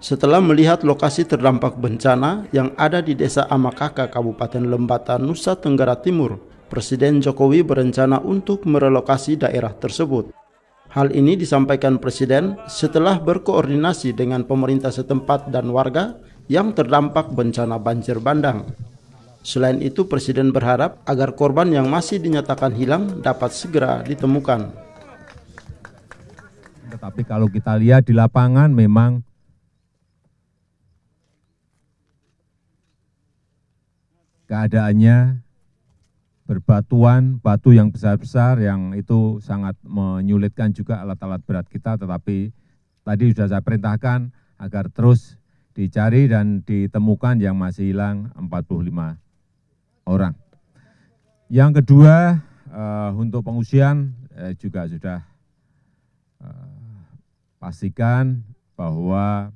Setelah melihat lokasi terdampak bencana yang ada di Desa Amakaka, Kabupaten Lembata, Nusa Tenggara Timur, Presiden Jokowi berencana untuk merelokasi daerah tersebut. Hal ini disampaikan Presiden setelah berkoordinasi dengan pemerintah setempat dan warga yang terdampak bencana banjir bandang. Selain itu, Presiden berharap agar korban yang masih dinyatakan hilang dapat segera ditemukan tapi kalau kita lihat di lapangan memang keadaannya berbatuan, batu yang besar-besar yang itu sangat menyulitkan juga alat-alat berat kita, tetapi tadi sudah saya perintahkan agar terus dicari dan ditemukan yang masih hilang 45 orang. Yang kedua, eh, untuk pengusian eh, juga sudah pastikan bahwa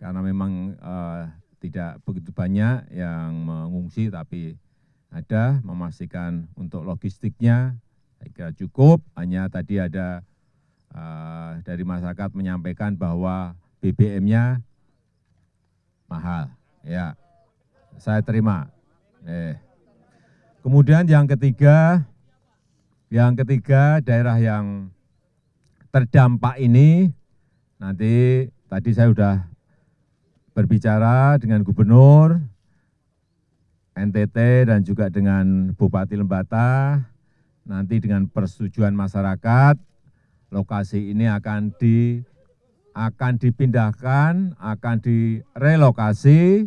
karena memang eh, tidak begitu banyak yang mengungsi tapi ada memastikan untuk logistiknya saya kira cukup, hanya tadi ada eh, dari masyarakat menyampaikan bahwa BBM-nya mahal. Ya, saya terima. Eh. Kemudian yang ketiga, yang ketiga daerah yang terdampak ini nanti tadi saya sudah berbicara dengan Gubernur NTT dan juga dengan Bupati Lembata, nanti dengan persetujuan masyarakat, lokasi ini akan di akan dipindahkan, akan direlokasi.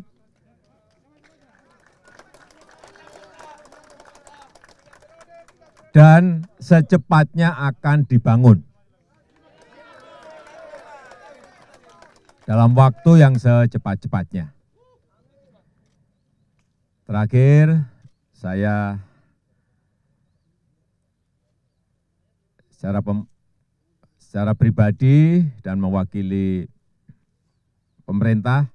Dan secepatnya akan dibangun. dalam waktu yang secepat-cepatnya. Terakhir, saya secara pem, secara pribadi dan mewakili pemerintah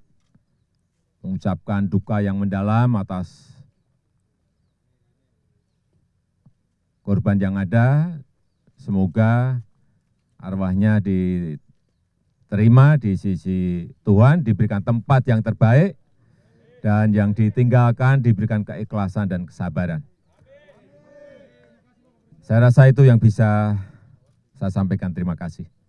mengucapkan duka yang mendalam atas korban yang ada. Semoga arwahnya di terima di sisi Tuhan, diberikan tempat yang terbaik, dan yang ditinggalkan diberikan keikhlasan dan kesabaran. Saya rasa itu yang bisa saya sampaikan. Terima kasih.